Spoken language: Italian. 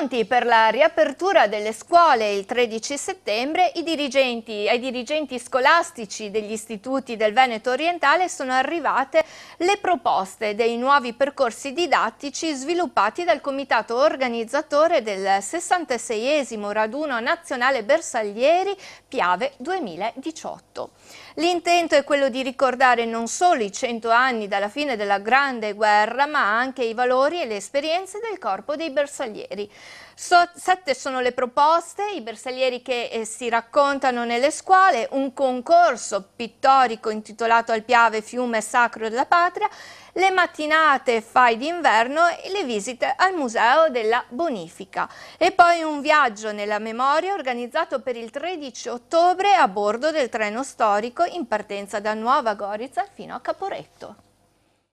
Pronti per la riapertura delle scuole il 13 settembre, i dirigenti, ai dirigenti scolastici degli istituti del Veneto orientale sono arrivate le proposte dei nuovi percorsi didattici sviluppati dal comitato organizzatore del 66esimo raduno nazionale Bersaglieri Piave 2018. L'intento è quello di ricordare non solo i 100 anni dalla fine della Grande Guerra, ma anche i valori e le esperienze del corpo dei bersaglieri. So, sette sono le proposte, i bersaglieri che eh, si raccontano nelle scuole, un concorso pittorico intitolato Al Piave, fiume sacro della patria, le mattinate fai d'inverno e le visite al Museo della Bonifica. E poi un viaggio nella memoria organizzato per il 13 ottobre a bordo del treno storico in partenza da Nuova Gorizia fino a Caporetto.